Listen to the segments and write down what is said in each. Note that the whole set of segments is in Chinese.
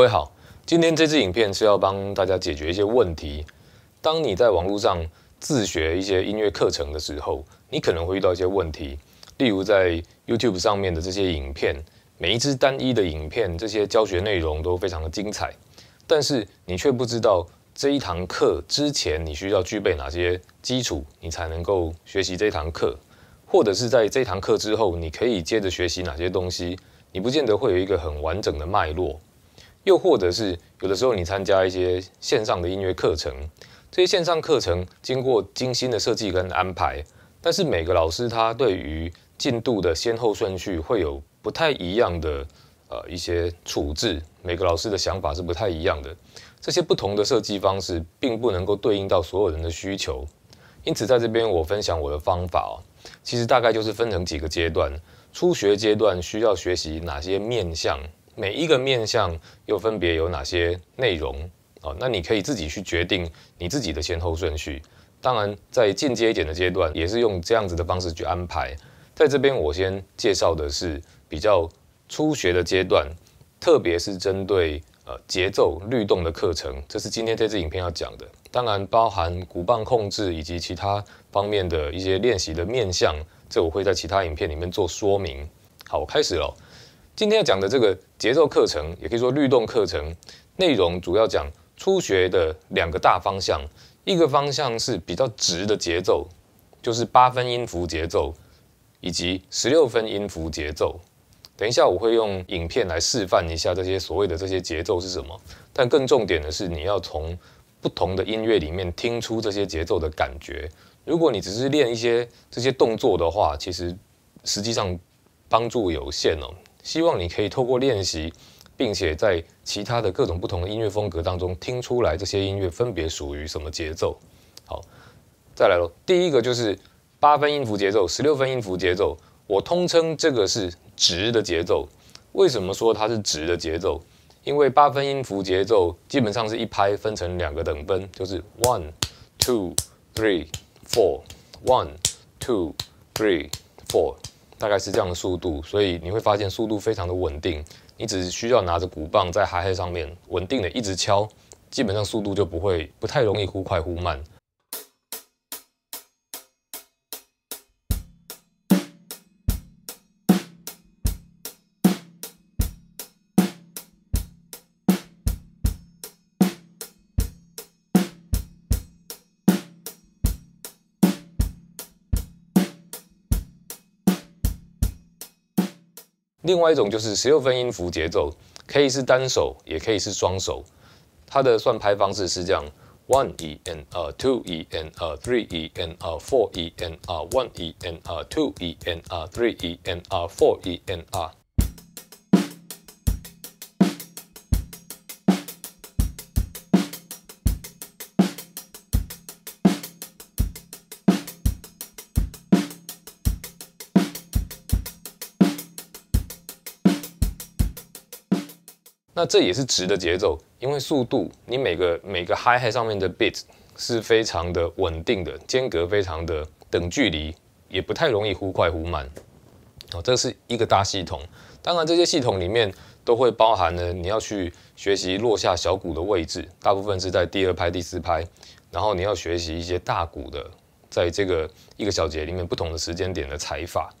各位好，今天这支影片是要帮大家解决一些问题。当你在网络上自学一些音乐课程的时候，你可能会遇到一些问题。例如，在 YouTube 上面的这些影片，每一支单一的影片，这些教学内容都非常的精彩，但是你却不知道这一堂课之前你需要具备哪些基础，你才能够学习这堂课，或者是在这堂课之后你可以接着学习哪些东西，你不见得会有一个很完整的脉络。又或者是有的时候你参加一些线上的音乐课程，这些线上课程经过精心的设计跟安排，但是每个老师他对于进度的先后顺序会有不太一样的呃一些处置，每个老师的想法是不太一样的。这些不同的设计方式并不能够对应到所有人的需求，因此在这边我分享我的方法哦，其实大概就是分成几个阶段，初学阶段需要学习哪些面向。每一个面相又分别有哪些内容？哦，那你可以自己去决定你自己的先后顺序。当然，在进阶一点的阶段，也是用这样子的方式去安排。在这边，我先介绍的是比较初学的阶段，特别是针对呃节奏律动的课程，这是今天这支影片要讲的。当然，包含鼓棒控制以及其他方面的一些练习的面相，这我会在其他影片里面做说明。好，开始了。今天要讲的这个节奏课程，也可以说律动课程，内容主要讲初学的两个大方向。一个方向是比较直的节奏，就是八分音符节奏以及十六分音符节奏。等一下我会用影片来示范一下这些所谓的这些节奏是什么。但更重点的是，你要从不同的音乐里面听出这些节奏的感觉。如果你只是练一些这些动作的话，其实实际上帮助有限哦。希望你可以透过练习，并且在其他的各种不同的音乐风格当中听出来这些音乐分别属于什么节奏。好，再来喽。第一个就是八分音符节奏、十六分音符节奏，我通称这个是直的节奏。为什么说它是直的节奏？因为八分音符节奏基本上是一拍分成两个等分，就是 one two three four one two three four。大概是这样的速度，所以你会发现速度非常的稳定。你只需要拿着鼓棒在 h i 上面稳定的一直敲，基本上速度就不会不太容易忽快忽慢。另外一种就是十六分音符节奏，可以是单手，也可以是双手。它的算拍方式是这样：one e n r，two e n r，three e n r，four e n r，one e n r，two e n r，three e n r，four e n r。那这也是直的节奏，因为速度，你每个每个 high high 上面的 beat 是非常的稳定的，间隔非常的等距离，也不太容易忽快忽慢。哦，这是一个大系统。当然，这些系统里面都会包含了你要去学习落下小鼓的位置，大部分是在第二拍、第四拍，然后你要学习一些大鼓的在这个一个小节里面不同的时间点的踩法。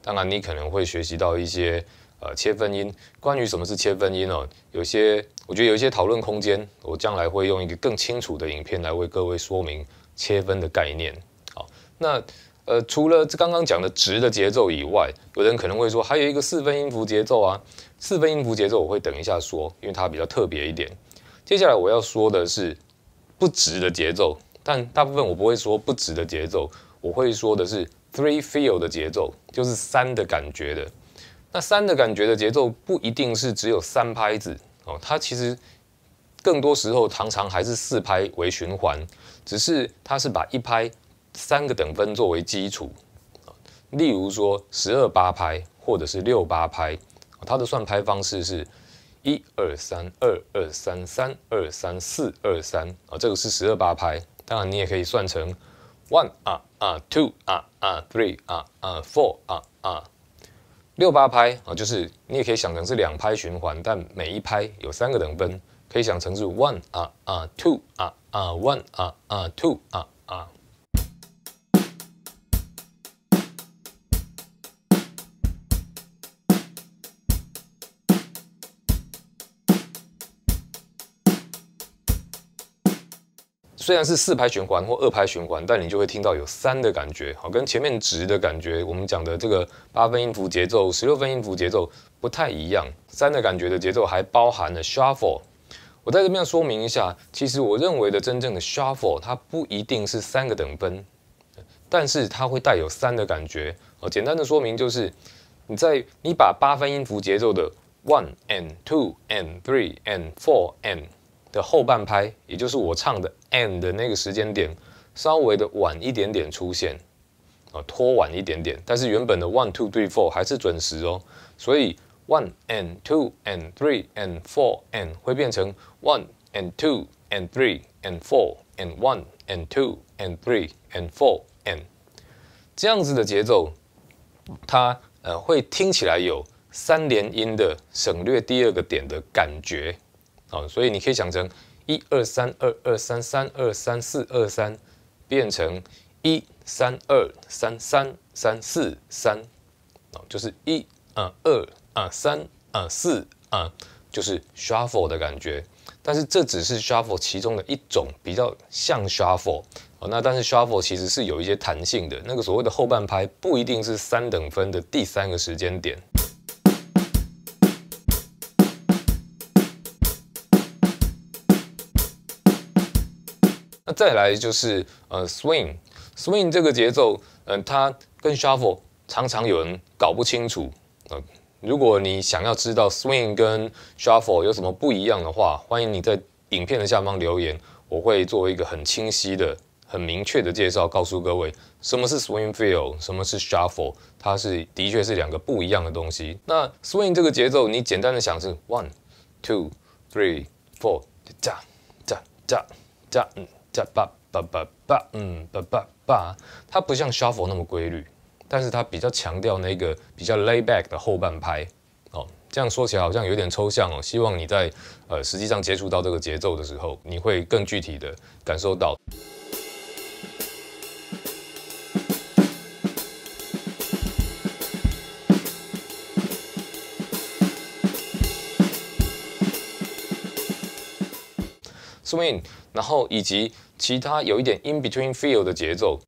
当然，你可能会学习到一些。呃，切分音，关于什么是切分音哦，有些我觉得有一些讨论空间，我将来会用一个更清楚的影片来为各位说明切分的概念。好，那呃，除了刚刚讲的直的节奏以外，有人可能会说还有一个四分音符节奏啊。四分音符节奏我会等一下说，因为它比较特别一点。接下来我要说的是不直的节奏，但大部分我不会说不直的节奏，我会说的是 three feel 的节奏，就是三的感觉的。那三的感觉的节奏不一定是只有三拍子哦，它其实更多时候常常还是四拍为循环，只是它是把一拍三个等分作为基础。例如说十二八拍或者是六八拍，它的算拍方式是一二三二二三三二三四二三啊，这个是十二八拍。当然你也可以算成 one 啊啊 two 啊啊 three 啊啊 four 啊啊。六八拍啊，就是你也可以想成是两拍循环，但每一拍有三个等分，可以想成是 one 啊啊 two 啊啊 one 啊啊 two 啊啊。虽然是四拍循环或二拍循环，但你就会听到有三的感觉，好，跟前面直的感觉，我们讲的这个八分音符节奏、十六分音符节奏不太一样。三的感觉的节奏还包含了 shuffle。我在这边要说明一下，其实我认为的真正的 shuffle，它不一定是三个等分，但是它会带有三的感觉。哦，简单的说明就是，你在你把八分音符节奏的 one and two and three and four and。的后半拍，也就是我唱的 and 的那个时间点，稍微的晚一点点出现，哦，拖晚一点点，但是原本的 one two three four 还是准时哦，所以 one and two and three and four and 会变成 one and two and three and four and one and two and three and four and 这样子的节奏，它呃会听起来有三连音的省略第二个点的感觉。哦，所以你可以想成一二三二二三三二三四二三，变成一三二三三三四三，哦，就是一二二二三二四啊，就是 shuffle 的感觉。但是这只是 shuffle 其中的一种，比较像 shuffle 哦。那但是 shuffle 其实是有一些弹性的，那个所谓的后半拍不一定是三等分的第三个时间点。再来就是呃，swing，swing 这个节奏，嗯，它跟 shuffle 常常有人搞不清楚。呃，如果你想要知道 swing 跟 shuffle 有什么不一样的话，欢迎你在影片的下方留言，我会做一个很清晰的、很明确的介绍，告诉各位什么是 swing feel，什么是 shuffle。它是的确是两个不一样的东西。那 swing 这个节奏，你简单的想是 one，two，three，four，哒哒哒哒。叭叭叭叭，嗯，叭叭叭，它不像 shuffle 那么规律，但是它比较强调那个比较 layback 的后半拍。哦，这样说起来好像有点抽象哦，希望你在呃实际上接触到这个节奏的时候，你会更具体的感受到。swing，然后以及。其他有一点 in between feel 的节奏，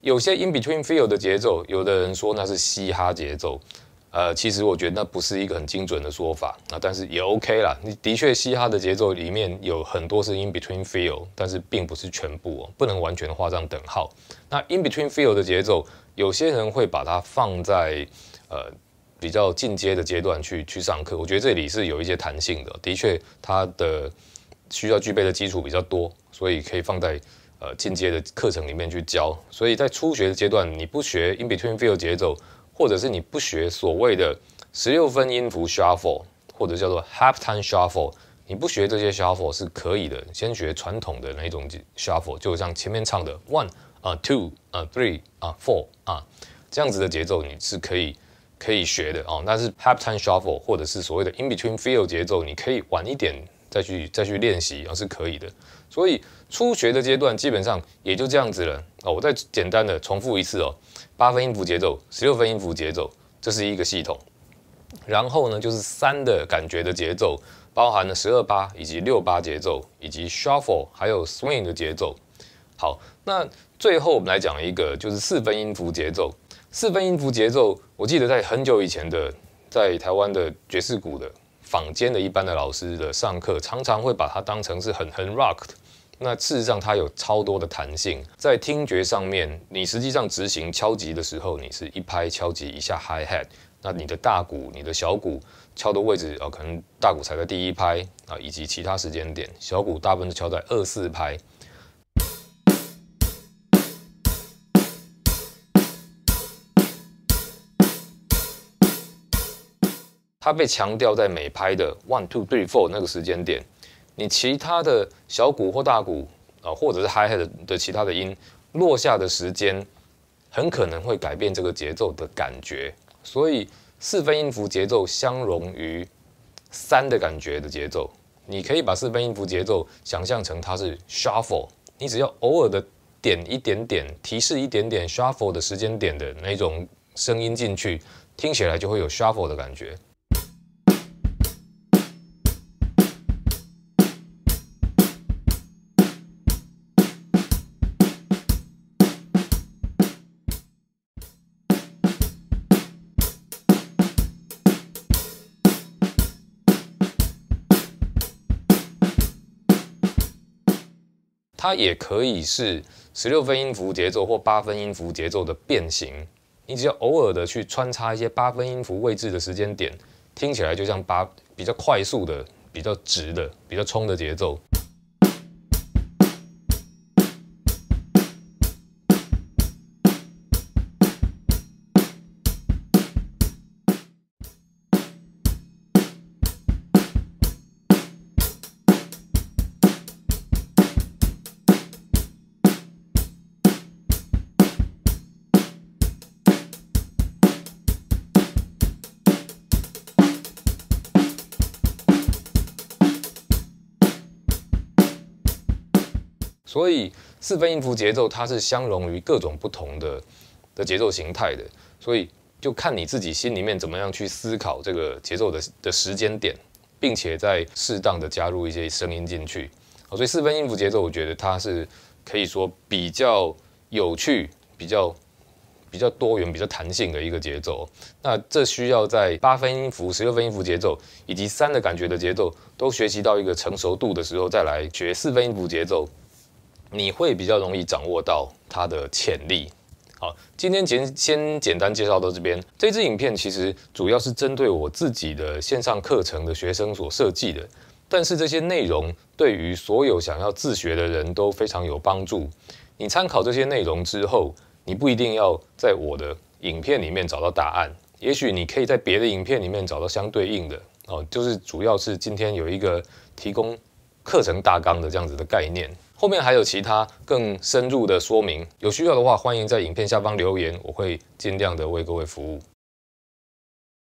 有些 in between feel 的节奏，有的人说那是嘻哈节奏。呃，其实我觉得那不是一个很精准的说法啊，但是也 OK 啦。你的确嘻哈的节奏里面有很多是 in between feel，但是并不是全部哦，不能完全画上等号。那 in between feel 的节奏，有些人会把它放在呃比较进阶的阶段去去上课。我觉得这里是有一些弹性的，的确它的需要具备的基础比较多，所以可以放在呃进阶的课程里面去教。所以在初学的阶段，你不学 in between feel 节奏。或者是你不学所谓的十六分音符 shuffle，或者叫做 half time shuffle，你不学这些 shuffle 是可以的。先学传统的那种 shuffle，就像前面唱的 one 啊 two 啊 three 啊 four 啊这样子的节奏你是可以可以学的啊。但是 half time shuffle 或者是所谓的 in between feel 节奏，你可以晚一点再去再去练习啊，是可以的。所以初学的阶段基本上也就这样子了。哦，我再简单的重复一次哦，八分音符节奏、十六分音符节奏，这是一个系统。然后呢，就是三的感觉的节奏，包含了十二八以及六八节奏，以及 shuffle 还有 swing 的节奏。好，那最后我们来讲一个，就是四分音符节奏。四分音符节奏，我记得在很久以前的，在台湾的爵士鼓的坊间的一般的老师的上课，常常会把它当成是很很 rock 的。那事实上，它有超多的弹性，在听觉上面，你实际上执行敲击的时候，你是一拍敲击一下 hi hat，那你的大鼓、你的小鼓敲的位置啊，可能大鼓踩在第一拍啊，以及其他时间点，小鼓大部分是敲在二四拍，它被强调在每拍的 one two three four 那个时间点。你其他的小鼓或大鼓啊，或者是 high h 的的其他的音落下的时间，很可能会改变这个节奏的感觉。所以四分音符节奏相融于三的感觉的节奏，你可以把四分音符节奏想象成它是 shuffle，你只要偶尔的点一点点提示一点点 shuffle 的时间点的那种声音进去，听起来就会有 shuffle 的感觉。它也可以是十六分音符节奏或八分音符节奏的变形，你只要偶尔的去穿插一些八分音符位置的时间点，听起来就像八比较快速的、比较直的、比较冲的节奏。所以四分音符节奏它是相融于各种不同的的节奏形态的，所以就看你自己心里面怎么样去思考这个节奏的的时间点，并且再适当的加入一些声音进去。所以四分音符节奏，我觉得它是可以说比较有趣、比较比较多元、比较弹性的一个节奏。那这需要在八分音符、十六分音符节奏以及三的感觉的节奏都学习到一个成熟度的时候，再来学四分音符节奏。你会比较容易掌握到它的潜力。好，今天简先简单介绍到这边。这支影片其实主要是针对我自己的线上课程的学生所设计的，但是这些内容对于所有想要自学的人都非常有帮助。你参考这些内容之后，你不一定要在我的影片里面找到答案，也许你可以在别的影片里面找到相对应的哦。就是主要是今天有一个提供。课程大纲的这样子的概念，后面还有其他更深入的说明，有需要的话，欢迎在影片下方留言，我会尽量的为各位服务。